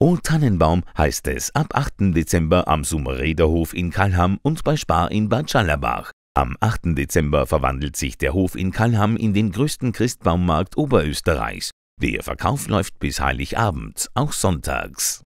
O oh, Tannenbaum heißt es ab 8. Dezember am Summereder in Kallham und bei Spar in Bad Schallerbach. Am 8. Dezember verwandelt sich der Hof in Kallham in den größten Christbaummarkt Oberösterreichs. Der Verkauf läuft bis Heiligabend, auch sonntags.